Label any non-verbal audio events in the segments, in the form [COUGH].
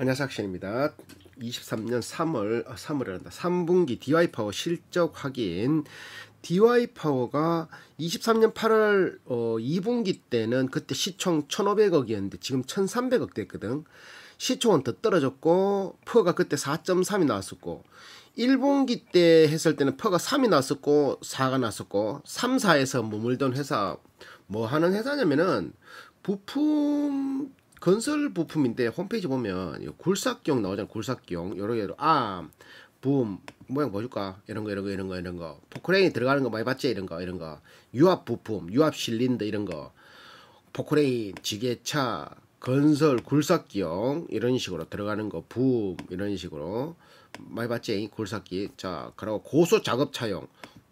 안녕하세요 학신입니다 23년 3월 아, 어, 3월이란다 3분기 DY 파워 실적 확인 DY 파워가 23년 8월 어, 2분기 때는 그때 시총 1,500억이었는데 지금 1,300억 됐거든 시총은 더 떨어졌고 퍼가 그때 4.3이 나왔었고 1분기 때 했을 때는 퍼가 3이 나왔었고 4가 나왔었고 3, 4에서 머물던 회사 뭐 하는 회사냐면은 부품 건설 부품인데 홈페이지 보면 굴삭경 나오잖아 굴삭경 여러 개로 암, 아, 붐 모양 뭐줄까 이런 거 이런 거 이런 거 이런 거 포크레인 들어가는 거 많이 봤지 이런 거 이런 거 유압 부품 유압 실린더 이런 거 포크레인 지게차 건설 굴삭경 이런 식으로 들어가는 거붐 이런 식으로 많이 봤지 굴삭기 자 그리고 고소 작업 차용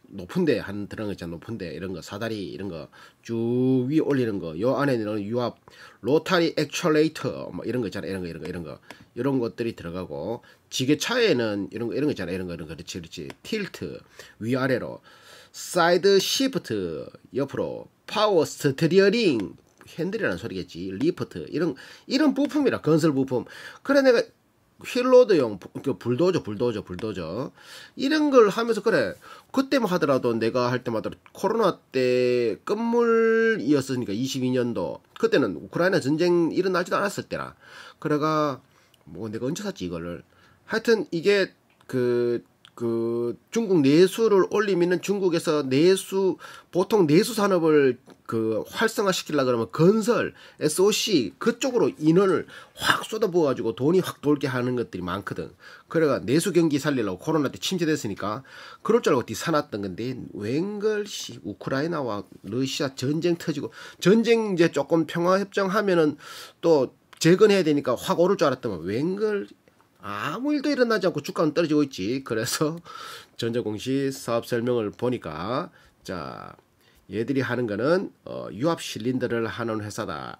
높은데 한 들어간 거 있잖아 높은데 이런 거 사다리 이런 거쭉위 올리는 거 요 안에 는 유압 로타리 액츄레이터 뭐 이런 거 있잖아 이런 거 이런 거 이런 거 이런 것들이 들어가고 지게차에는 이런 거 이런 거 있잖아 이런 거 이런 거 그렇지 그렇지 틸트 위아래로 사이드 시프트 옆으로 파워 스트리어링 핸들이라는 소리겠지 리프트 이런 이런 부품이라 건설 부품 그래 내가 휠로드용 그 불도저 불도저 불도저 이런 걸 하면서 그래 그때만 하더라도 내가 할 때마다 코로나 때 끝물이었으니까 22년도 그때는 우크라이나 전쟁 일어나지도 않았을 때라 그래가 뭐 내가 언제 샀지 이거를 하여튼 이게 그그 중국 내수를 올리면은 중국에서 내수 보통 내수 산업을 그 활성화 시키려 그러면 건설, SOC 그쪽으로 인원을 확 쏟아부어 가지고 돈이 확 돌게 하는 것들이 많거든. 그래가 내수 경기 살리려고 코로나 때 침체됐으니까 그럴 줄 알고 뒤 사놨던 건데 웬걸 씨 우크라이나와 러시아 전쟁 터지고 전쟁 이제 조금 평화 협정하면은 또 재건해야 되니까 확 오를 줄 알았더만 웬걸 아무 일도 일어나지 않고 주가는 떨어지고 있지. 그래서 [LAUGHS] 전자공시 사업 설명을 보니까 자 얘들이 하는 거는 어, 유압 실린더를 하는 회사다.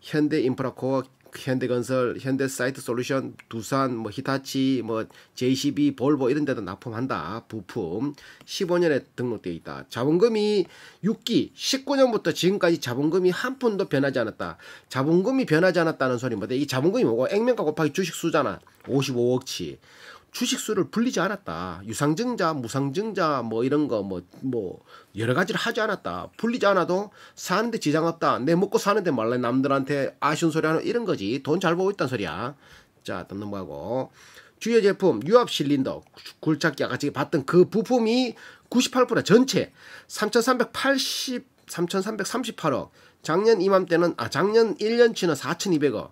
현대인프라코어 현대건설, 현대사이트솔루션, 두산, 뭐 히타치, 뭐 JCB, 볼보 이런 데도 납품한다. 부품 15년에 등록돼 있다. 자본금이 6기 19년부터 지금까지 자본금이 한 푼도 변하지 않았다. 자본금이 변하지 않았다는 소리인데 뭐, 이 자본금이 뭐고 액면가 곱하기 주식 수잖아. 55억치. 주식수를 불리지 않았다. 유상증자, 무상증자 뭐 이런 거뭐뭐 뭐 여러 가지를 하지 않았다. 불리지 않아도 사는데 지장 없다. 내 먹고 사는데 말래 남들한테 아쉬운 소리 하는 이런 거지. 돈 잘 보고 있단 소리야. 자, 넘어가고. 주요 제품 유압 실린더 굴착기 아까 지금 봤던 그 부품이 98% 전체 3,380 3,338억 작년 이맘때는 아 작년 1년치는 4,200억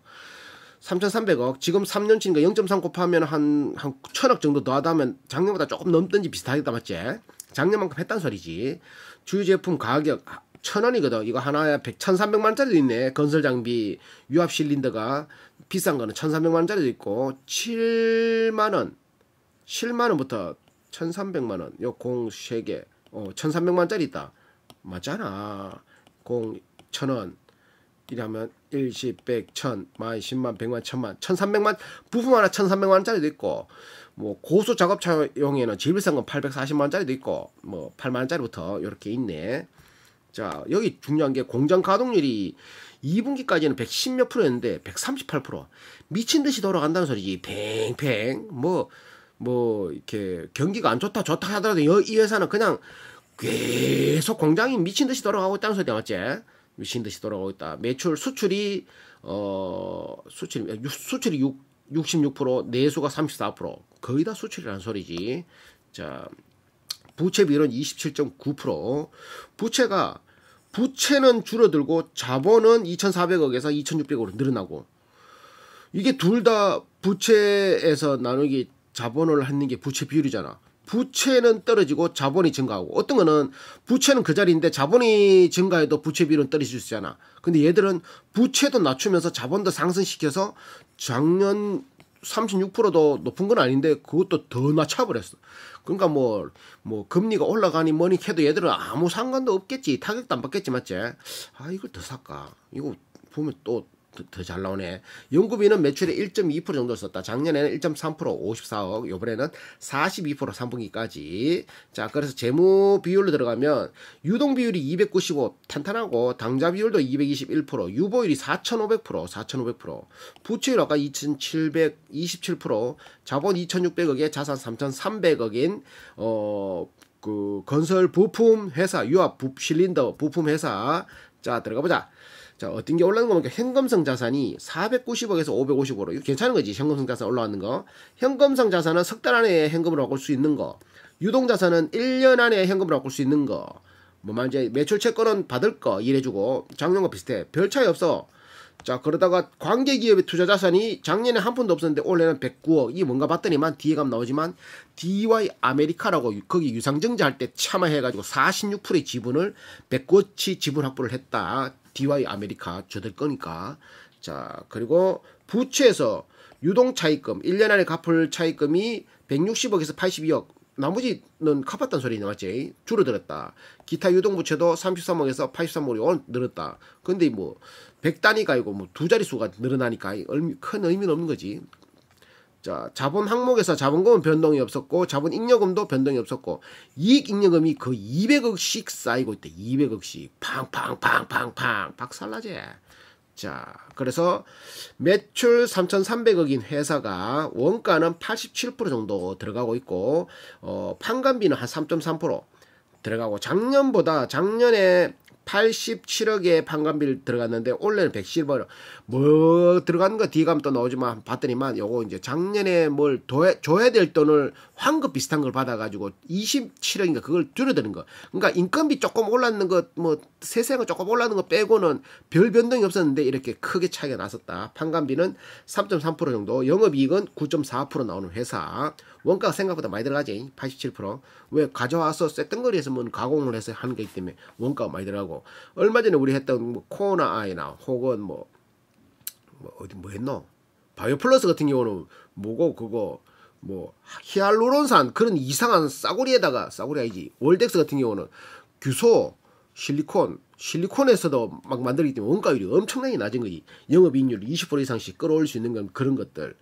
3,300억 지금 3년 치니까 0.3 곱하면 한한 한 9천억 정도 더하다면 작년보다 조금 넘든지 비슷하겠다 맞지? 작년만큼 했단 소리지. 주요 제품 가격 천 원이거든. 이거 하나에 1 1,300만 원짜리도 있네. 건설 장비, 유압 실린더가 비싼 거는 1,300만 원짜리도 있고 7만 원. 7만 원부터 1,300만 원. 요공 3개. 어, 1,300만 원짜리 있다. 맞잖아. 공 1,000원. 이라면 1십, 100, 1000, 만, 10만, 100만, 1000만, 1300만 부품 하나 1300만 원짜리도 있고 뭐 고수 작업 차용에는 제일 비싼 건 840만 원짜리도 있고 뭐 8만 원짜리부터 이렇게 있네. 자, 여기 중요한 게 공장 가동률이 2분기까지는 110 몇 프로였는데 138%. 미친 듯이 돌아간다는 소리지. 팽팽. 뭐뭐 뭐 이렇게 경기가 안 좋다 좋다 하더라도 이 회사는 그냥 계속 공장이 미친 듯이 돌아가고 있다는 소리야, 맞지? 미친 듯이 돌아가고 있다. 매출 수출이 어 수출 수출이 6 66% 내수가 34% 거의 다 수출이라는 소리지. 자 부채 비율은 27.9% 부채가 부채는 줄어들고 자본은 2,400억에서 2,600억으로 늘어나고 이게 둘 다 부채에서 나누기 자본을 하는 게 부채 비율이잖아. 부채는 떨어지고 자본이 증가하고 어떤 거는 부채는 그 자리인데 자본이 증가해도 부채 비율은 떨어질 수 있잖아. 근데 얘들은 부채도 낮추면서 자본도 상승시켜서 작년 36%도 높은 건 아닌데 그것도 더 낮춰버렸어. 그러니까 뭐, 뭐, 금리가 올라가니 뭐니 해도 얘들은 아무 상관도 없겠지. 타격도 안 받겠지, 맞지? 아, 이걸 더 살까? 이거 보면 또 더잘 나오네. 연구비는 매출의 1.2% 정도 썼다. 작년에는 1.3% 54억, 요번에는 42% 3분기까지. 자, 그래서 재무 비율로 들어가면 유동 비율이 295 탄탄하고 당좌 비율도 221%, 유보율이 4,500%, 4,500%, 부채율 아까 2,727%, 자본 2,600억에 자산 3,300억인 어. 그 건설 부품 회사 유압 부, 실린더 부품 회사 자 들어가 보자 자, 어떤 게 올라간 거 보니까 현금성 자산이 490억에서 550억으로 이거 괜찮은 거지. 현금성 자산 올라왔는 거. 현금성 자산은 석 달 안에 현금으로 바꿀 수 있는 거. 유동 자산은 1년 안에 현금으로 바꿀 수 있는 거. 뭐만 이제 매출 채권은 받을 거 이래 주고 작년과 비슷해. 별 차이 없어. 자, 그러다가 관계 기업의 투자 자산이 작년에 한 푼도 없었는데 올해는 109억. 이 뭔가 봤더니만 뒤에 가면 나오지만 DY 아메리카라고 거기 유상증자 할 때 참아해 가지고 46%의 지분을 109억치 지분 확보를 했다. DY 아메리카 저들 거니까. 자, 그리고 부채에서 유동 차익금 1년 안에 갚을 차익금이 160억에서 82억 나머지는 갚았단 소리 나왔지 줄어들었다 기타 유동부채도 33억에서 83억이 늘었다 근데 뭐 100단위가 아니고 뭐두 자릿수가 늘어나니까 큰 의미는 없는 거지 자, 자본 항목에서 자본금은 변동이 없었고 자본 잉여금도 변동이 없었고 이익 잉여금이 그 200억씩 쌓이고 있다. 200억씩 팡팡팡팡팡 박살나지 자, 그래서 매출 3,300억인 회사가 원가는 87% 정도 들어가고 있고 어, 판관비는 한 3.3% 들어가고 작년보다 작년에 8 7억에 판관비를 들어갔는데 올해는 110억 뭐들어가는거 뒤에 가면 또 나오지만 봤더니만 요거 이제 작년에 뭘 도해, 줘야 될 돈을 환급 비슷한 걸 받아가지고 27억인가 그걸 줄여드는 거 그러니까 인건비 조금 올랐는 거뭐 세세한 거 조금 올랐는 거 빼고는 별 변동이 없었는데 이렇게 크게 차이가 났었다 판관비는 3.3% 정도 영업이익은 9.4% 나오는 회사 원가가 생각보다 많이 들어가지 87%왜 가져와서 쇳덩거리에서 뭔 가공을 해서 하는 거기 때문에 원가가 많이 들어가고 얼마 전에 우리 했던 뭐 코나 아이나 혹은 뭐, 뭐 어디 뭐 했노 바이오플러스 같은 경우는 뭐고 그거 뭐 히알루론산 그런 이상한 싸구리에다가 싸구리 아니지 월덱스 같은 경우는 규소 실리콘 실리콘에서도 막 만들기 때문에 원가율이 엄청나게 낮은 거지 영업이익률 20% 이상씩 끌어올 수 있는 건 그런 것들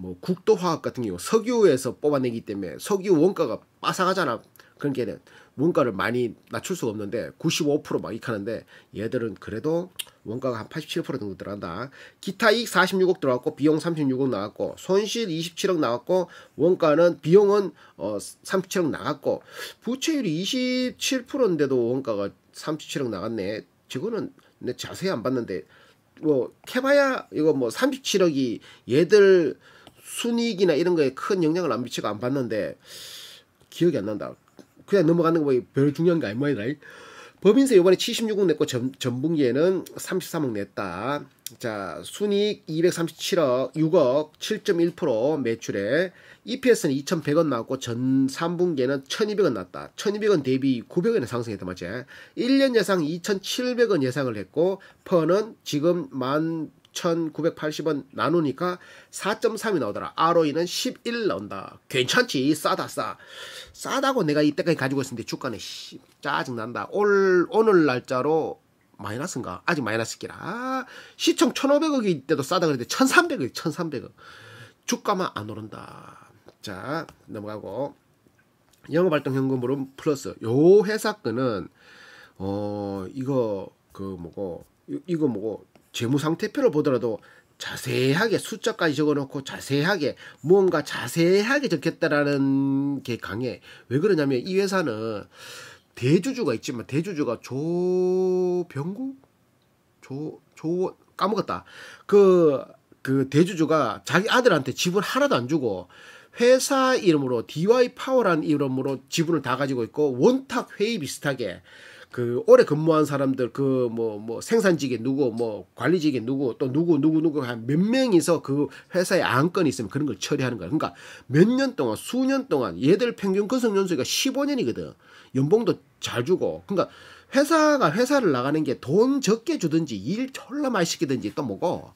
뭐 국도화학 같은 경우 석유에서 뽑아내기 때문에 석유 원가가 빠삭하잖아. 그러니까 원가를 많이 낮출 수가 없는데 95%막 익하는데 얘들은 그래도 원가가 한 87% 정도 들어간다. 기타 이익 46억 들어갔고 비용 36억 나왔고 손실 27억 나왔고 원가는 비용은 어 37억 나갔고 부채율이 27%인데도 원가가 37억 나갔네. 저거는 내 자세히 안 봤는데 뭐 캐봐야 이거 뭐 37억이 얘들 순이익이나 이런 거에 큰 영향을 안 미치고 안 봤는데 기억이 안 난다. 그냥 넘어가는 거별 중요한 게아니마다 법인세 요번에 76억 냈고 전, 분기에는 33억 냈다. 자, 순이익 237억, 6억, 7.1% 매출에 EPS는 2,100원 나왔고 전 3분기에는 1,200원 났다. 1,200원 대비 900원에 상승했다 맞지? 1년 예상 2,700원 예상을 했고 퍼는 지금 만 1,980원 나누니까 4.3이 나오더라. ROE는 11 나온다. 괜찮지? 싸다, 싸. 싸다고 내가 이때까지 가지고 있었는데 주가는 씨, 짜증난다. 올, 오늘 날짜로 마이너스인가? 아직 마이너스기라. 아, 시청 1,500억일 때도 싸다 그랬는데 1,300억, 1,300억. 주가만 안 오른다. 자, 넘어가고. 영업활동현금으로 플러스. 요 회사 거는, 어, 이거, 그 뭐고, 이거 뭐고, 재무상태표를 보더라도 자세하게 숫자까지 적어놓고 자세하게 무언가 자세하게 적겠다라는 게 강해. 왜 그러냐면 이 회사는 대주주가 있지만 대주주가 조병구 조 조 까먹었다. 그그 그 대주주가 자기 아들한테 지분 하나도 안 주고 회사 이름으로 DY 파워라는 이름으로 지분을 다 가지고 있고 원탁 회의 비슷하게 그 오래 근무한 사람들 그 뭐뭐 뭐생산직에 누구 뭐관리직에 누구 또 누구 누구 누구 한 몇 명이서 그 회사에 안건이 있으면 그런 걸 처리하는 거야. 그러니까 몇 년 동안 수년 동안 얘들 평균 근속 연수가 15년이거든. 연봉도 잘 주고. 그러니까 회사가 회사를 나가는 게 돈 적게 주든지 일 졸라 많이 시키든지 또 뭐고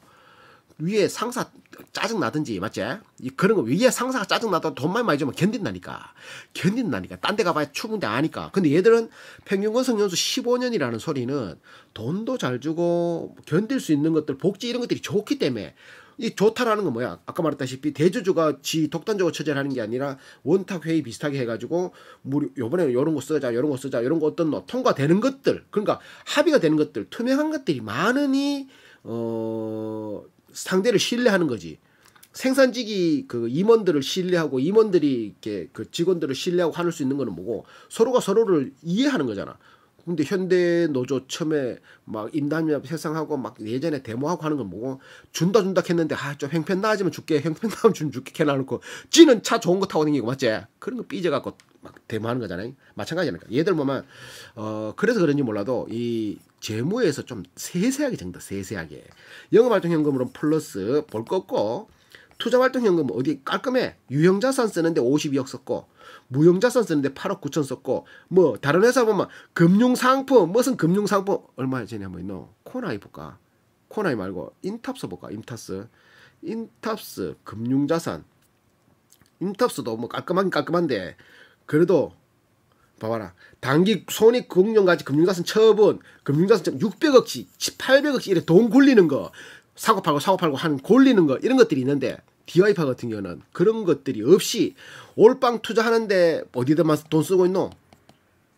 위에 상사 짜증 나든지 맞지? 이 그런 거 위에 상사가 짜증 나다 돈만 많이 주면 견딘다니까 견딘다니까 딴 데 가봐야 추운데 아니까 근데 얘들은 평균 건성연수 15년이라는 소리는 돈도 잘 주고 견딜 수 있는 것들 복지 이런 것들이 좋기 때문에 이 좋다라는 건 뭐야? 아까 말했다시피 대주주가 지 독단적으로 처제를 하는 게 아니라 원탁 회의 비슷하게 해가지고 무료 요번에 요런거 쓰자 요런거 쓰자 요런거 어떤 거 뭐 통과되는 것들 그러니까 합의가 되는 것들 투명한 것들이 많으니 어 상대를 신뢰하는 거지. 생산직이 그 임원들을 신뢰하고 임원들이 이렇게 그 직원들을 신뢰하고 하는 수 있는 거는 뭐고 서로가 서로를 이해하는 거잖아. 근데 현대 노조 처음에 막 인담협 협상하고 막 예전에 데모하고 하는 건뭐고 준다 준다 했는데 아 좀 형편 나아지면 줄게 형편 나면 좀 줄게 해놔놓고 찌는 차 좋은 거 타고 다니고 맞지 그런 거 삐져갖고 막 데모하는 거잖아요 마찬가지니까 얘들 보면 어 그래서 그런지 몰라도 이 재무에서 좀 세세하게 정다 세세하게 영업활동현금으로 플러스 볼 거 없고 투자활동현금 어디 깔끔해. 유형자산 쓰는데 52억 썼고 무형자산 쓰는데 8억 9천 썼고 뭐 다른 회사 보면 금융상품 무슨 금융상품 얼마에 전에 한번 있노? 코나이 볼까? 코나이 말고 인탑스 볼까? 인탑스 인탑스 금융자산 인탑스도 뭐 깔끔하긴 깔끔한데 그래도 봐봐라. 단기 손익 공룡가지 금융자산 처분, 금융자산 600억씩, 800억씩 이래 돈 굴리는 거, 사고 팔고 사고 팔고 한 굴리는 거 이런 것들이 있는데 디와이파 같은 경우는 그런 것들이 없이 올빵 투자하는데 어디다 돈 쓰고 있노?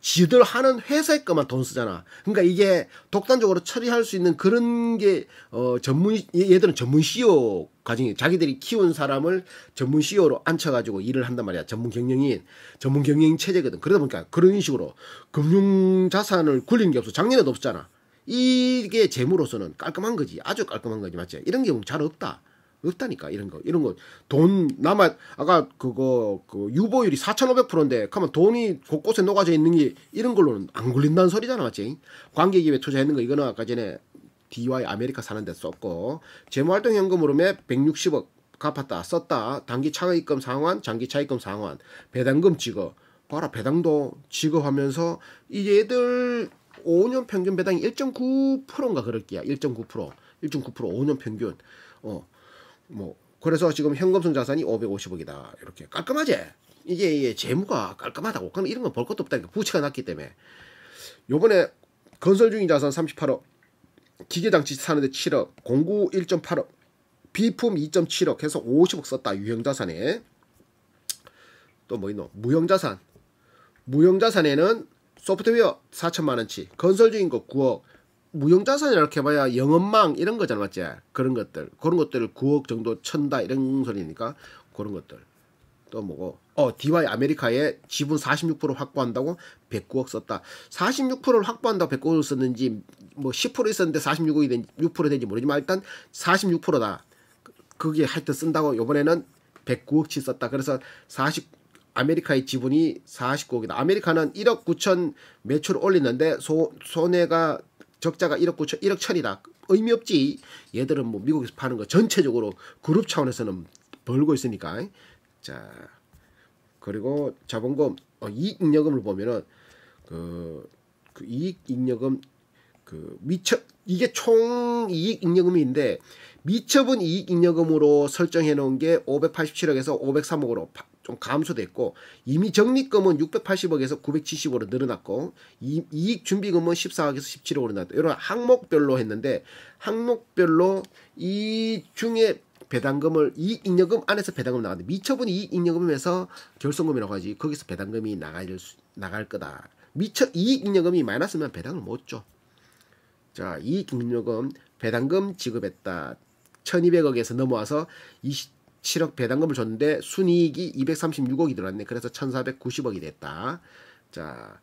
지들 하는 회사에 것만 돈 쓰잖아. 그러니까 이게 독단적으로 처리할 수 있는 그런 게, 어, 전문, 얘들은 전문 CEO 과정이 자기들이 키운 사람을 전문 CEO로 앉혀가지고 일을 한단 말이야. 전문 경영인, 전문 경영인 체제거든. 그러다 보니까 그런 식으로 금융 자산을 굴리는 게 없어. 작년에도 없잖아. 이게 재무로서는 깔끔한 거지. 아주 깔끔한 거지. 맞지? 이런 경우 잘 없다. 없다니까 이런 거 이런 거 돈 남아 아까 그거 그 유보율이 4,500%인데 가만 돈이 곳곳에 녹아져 있는 게 이런 걸로는 안걸린다는 소리잖아 맞지? 관계기업에 투자했는 거 이거는 아까 전에 DY 아메리카 사는 데 썼고 재무활동 현금으로 맵 160억 갚았다 썼다 단기 차입금 상환 장기 차입금 상환 배당금 지급 봐라 배당도 지급하면서 이 얘들 5년 평균 배당이 1.9%인가 그럴게야 1.9% 1.9% 5년 평균 어뭐 그래서 지금 현금성 자산이 550억이다. 이렇게 깔끔하지? 이게, 이게 재무가 깔끔하다고. 그럼 이런 건 볼 것도 없다니까. 부채가 났기 때문에. 요번에 건설 중인 자산 38억, 기계장치 사는데 7억, 공구 1.8억, 비품 2.7억 해서 50억 썼다. 유형자산에. 또뭐 있노? 무형자산. 무형자산에는 소프트웨어 4천만원치, 건설 중인 거 9억, 무용자산 이렇게 이 봐야 영업망 이런 거잖아 맞지 그런 것들 그런 것들을 9억 정도 천다 이런 소리니까 그런 것들 또 뭐고 어 DY 아메리카에 지분 46% 확보한다고 109억 썼다 46%를 확보한다고 109억을 썼는지 뭐 10% 있었는데 46억이 된6% 된지 모르지만 일단 46%다 그게 하여튼 쓴다고 요번에는 109억치 썼다 그래서 40 아메리카의 지분이 49억이다 아메리카는 1억 9천 매출 올리는데 소, 손해가 적자가 1억 9천, 1억 천이다. 의미 없지. 얘들은 뭐 미국에서 파는 거 전체적으로 그룹 차원에서는 벌고 있으니까. 자, 그리고 자본금, 어, 이익잉여금을 보면은 그, 그 이익잉여금 그 미처 이게 총 이익잉여금인데 미처분 이익잉여금으로 설정해 놓은 게 587억에서 503억으로 파, 좀 감소됐고 이미 적립금은 680억에서 970억으로 늘어났고 이, 익 준비금은 14억에서 17억으로 늘어났다. 이런 항목별로 했는데 항목별로 이 중에 배당금을 이익 잉여금 안에서 배당금 나가는데 미처분 이익 잉여금에서 결손금이라고 하지 거기서 배당금이 나갈 수, 나갈 거다. 미처 이익 잉여금이 많았으면 배당을 못 줘. 자, 이익 잉여금 배당금 지급했다. 1200억에서 넘어와서 20 7억 배당금을 줬는데 순이익이 236억이 들어왔네. 그래서 1490억이 됐다. 자,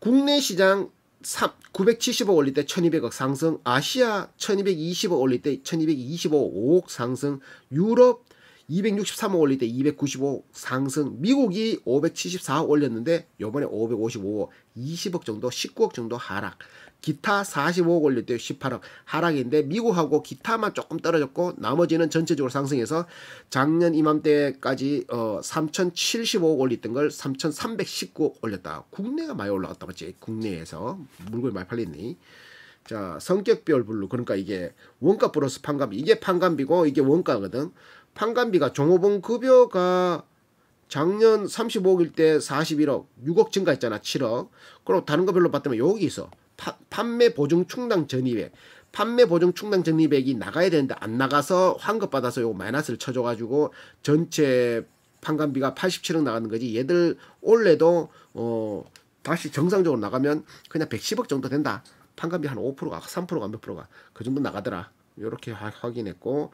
국내 시장 3, 970억 올릴 때 1200억 상승, 아시아 1220억 올릴 때 1225억 상승, 유럽 263억 올릴 때 295억 상승, 미국이 574억 올렸는데 요번에 555억, 20억 정도, 19억 정도 하락. 기타 45억 올릴 때 18억 하락인데 미국하고 기타만 조금 떨어졌고 나머지는 전체적으로 상승해서 작년 이맘때까지 어 3,075억 올리던 걸 3,319억 올렸다. 국내가 많이 올라갔다 맞지? 국내에서 물건이 많이 팔렸니자 성격별 분류 그러니까 이게 원가 플러스 판관비 이게 판관비고 이게 원가거든. 판관비가 종업원 급여가 작년 35억일 때 41억, 6억 증가했잖아, 7억. 그리고 다른 거 별로 봤더니 여기 있어. 판매 보증 충당 전입액 판매 보증 충당 전입액이 나가야 되는데 안 나가서 환급 받아서 요 마이너스를 쳐줘가지고 전체 판관비가 87억 나가는 거지 얘들 올해도 어 다시 정상적으로 나가면 그냥 110억 정도 된다 판관비 한 5%가 3%가 몇 프로가 그 정도 나가더라 요렇게 확인했고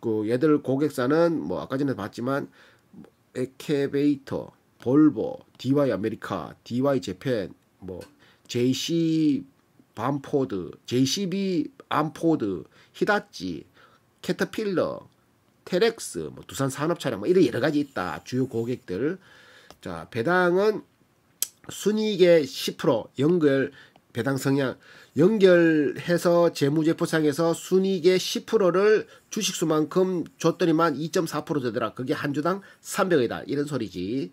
그 얘들 고객사는 뭐 아까 전에 봤지만 뭐 에케베이터 볼보 DY 아메리카 DY 재팬 뭐 JC 반포드, JCB 안포드, 히다치, 캐터필러, 테렉스, 뭐 두산 산업차량 뭐 이런 여러 가지 있다. 주요 고객들. 자, 배당은 순이익의 10% 연결 배당 성향 연결해서 재무제표상에서 순이익의 10%를 주식수만큼 줬더니만 2.4% 되더라. 그게 한 주당 300이다. 이런 소리지.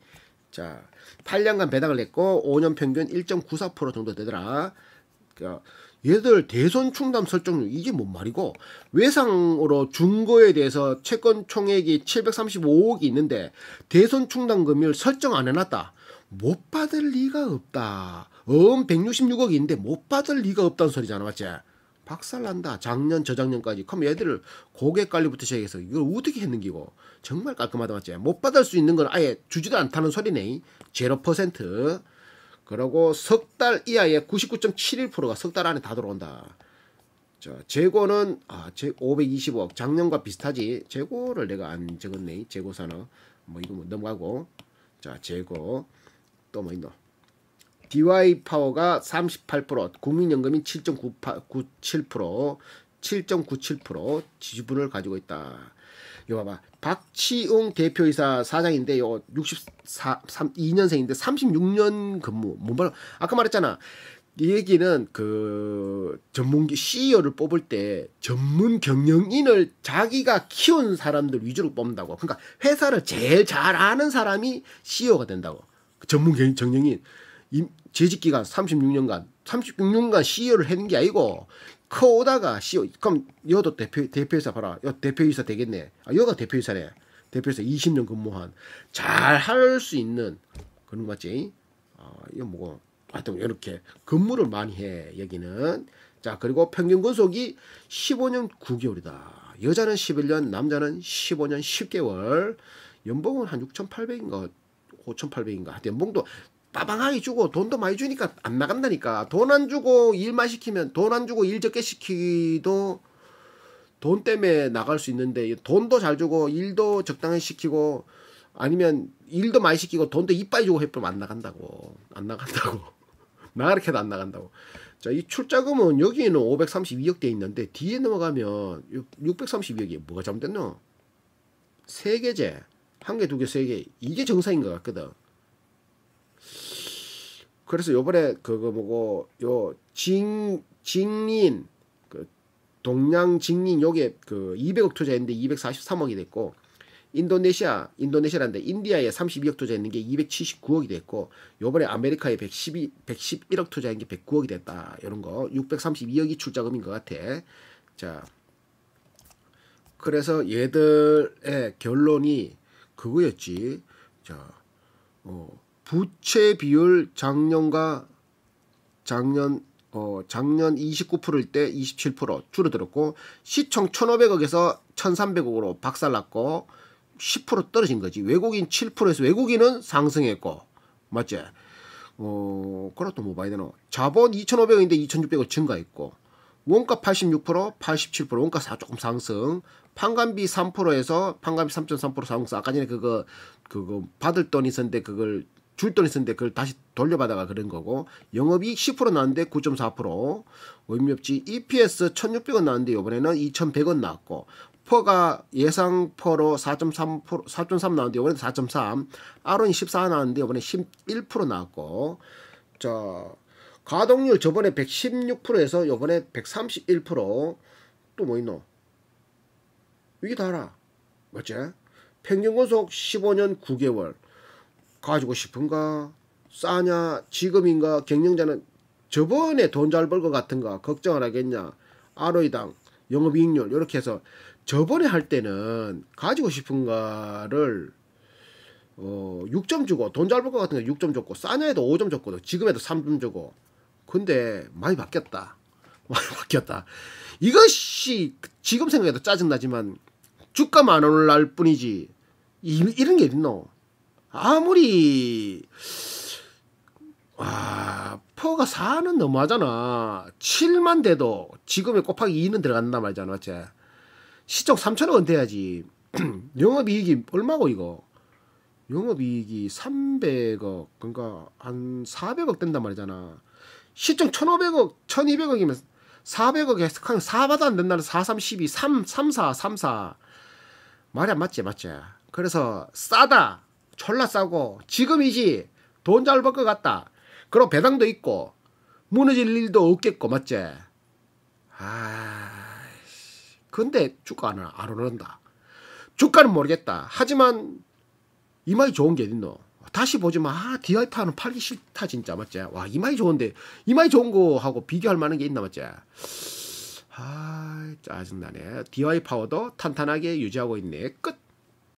자, 8년간 배당을 했고 5년 평균 1.94% 정도 되더라. 그러니까 얘들 대선 충당 설정률 이게 뭔 말이고 외상으로 준거에 대해서 채권 총액이 735억이 있는데 대선 충당 금을 설정 안 해놨다. 못 받을 리가 없다. 음 166억인데 못 받을 리가 없다는 소리잖아 맞지? 박살난다. 작년 저작년까지. 그럼 얘들을 고객 관리부터 시작해서 이걸 어떻게 했는기고 정말 깔끔하다 맞지? 못 받을 수 있는 건 아예 주지도 않다는 소리네. 제로 퍼센트. 그러고 석 달 이하의 99.71%가 석 달 안에 다 들어온다. 자, 재고는 아, 재 520억. 작년과 비슷하지. 재고를 내가 안 적었네. 재고 산업. 뭐 이거 뭐 넘어가고. 자, 재고 또 뭐 있노? DY 파워가 38%, 국민연금이 7.97%, 7.97% 지분을 가지고 있다. 요 봐봐. 박치용 대표이사 사장인데 요 64, 3, 2년생인데 36년 근무. 뭔말 아까 말했잖아. 이 얘기는 그 전문기 CEO를 뽑을 때 전문 경영인을 자기가 키운 사람들 위주로 뽑는다고. 그러니까 회사를 제일 잘 아는 사람이 CEO가 된다고. 전문 경영인. 재직 기간 36년간 36년간 CEO를 했는 게 아니고 커오다가 CEO 그럼 여도 대표 대표이사 봐라 여 대표이사 되겠네 아 여가 대표이사네 대표이사 20년 근무한 잘 할 수 있는 그런 거 맞지 아 이거 뭐고 하여튼 이렇게 근무를 많이 해 여기는 자 그리고 평균 근속이 15년 9개월이다 여자는 11년 남자는 15년 10개월 연봉은 한 6,800인가 5,800인가 하여튼 연봉도 빠방하게 주고 돈도 많이 주니까 안 나간다니까 돈 안 주고 일만 시키면 돈 안 주고 일 적게 시키도 돈 때문에 나갈 수 있는데 돈도 잘 주고 일도 적당히 시키고 아니면 일도 많이 시키고 돈도 이빨 주고 해보면 안 나간다고 안 나간다고 [LAUGHS] 나이렇게도안 나간다고 자 이 출자금은 여기는 에 532억 돼 있는데 뒤에 넘어가면 632억이 뭐가 잘못됐노? 세 개제 한 개, 두 개, 세 개. 이게 정상인 것 같거든. 그래서 요번에 그거 뭐고요 징, 징린 그 동양 징린 요게 그 200억 투자했는데 243억이 됐고 인도네시아 인도네시아란데 인디아에 32억 투자했는 게 279억이 됐고 요번에 아메리카에 112 111억 투자한 게 109억이 됐다. 이런 거 632억이 출자금인 것 같아. 자. 그래서 얘들의 결론이 그거였지. 자. 어. 부채 비율 작년과 작년 어, 작년 29%일 때 27% 줄어들었고 시청 1,500억에서 1,300억으로 박살났고 10% 떨어진 거지. 외국인 7%에서 외국인은 상승했고 맞지? 어, 그렇다 뭐 봐야 되노. 자본 2,500억인데 2,600억 증가했고 원가 86%, 87%, 원가 조금 상승. 판관비 3%에서 판관비 3.3% 상승. 아까 전에 그거 그거 받을 돈 있었는데 그걸 줄돈 있었는데 그걸 다시 돌려받아가 그런 거고 영업이 10% 나왔는데 9.4% 의미 없지 EPS 1600원 나왔는데 이번에는 2100원 나왔고 퍼가 예상 퍼로 4.3% 4.3 나왔는데 이번에 4.3 RON 14 나왔는데 이번에 11% 나왔고 자 가동률 저번에 116%에서 이번에 131%또 뭐 있노 이게 다 알아 맞지? 평균 고속 15년 9개월 가지고 싶은가? 싸냐? 지금인가? 경영자는 저번에 돈 잘 벌 것 같은가? 걱정을 하겠냐? ROE당 영업이익률 이렇게 해서 저번에 할 때는 가지고 싶은가를 어 6점 주고 돈 잘 벌 것 같은가 6점 줬고 싸냐해도 5점 줬고 지금에도 3점 주고 근데 많이 바뀌었다 [LAUGHS] 많이 바뀌었다 이것이 지금 생각해도 짜증나지만 주가 만 원을 날 뿐이지 이, 이런 게 있노 아무리 와 퍼가 4는 너무하잖아 7만 돼도 지금에 곱하기 2는 들어간단 말이잖아 맞지 시적 3천억은 돼야지 [CLEARS THROAT] 영업이익이 얼마고 이거 영업이익이 300억 그러니까 한 400억 된단 말이잖아 시적 1500억 1200억이면 400억에 그냥 4받아 안 된다는 4 3 12 3 3 4 3 4 말이 안 맞지 맞지 그래서 싸다 졸라 싸고 지금이지 돈 잘 벌 것 같다. 그럼 배당도 있고 무너질 일도 없겠고 맞제아 근데 주가는 안 오른다. 주가는 모르겠다. 하지만 이마이 좋은 게 있노? 다시 보지만 아디이타는 팔기 싫다 진짜 맞제와 이마이 좋은데 이마이 좋은 거하고 비교할 만한 게 있나 맞제아 짜증나네. 디와이 파워도 탄탄하게 유지하고 있네. 끝.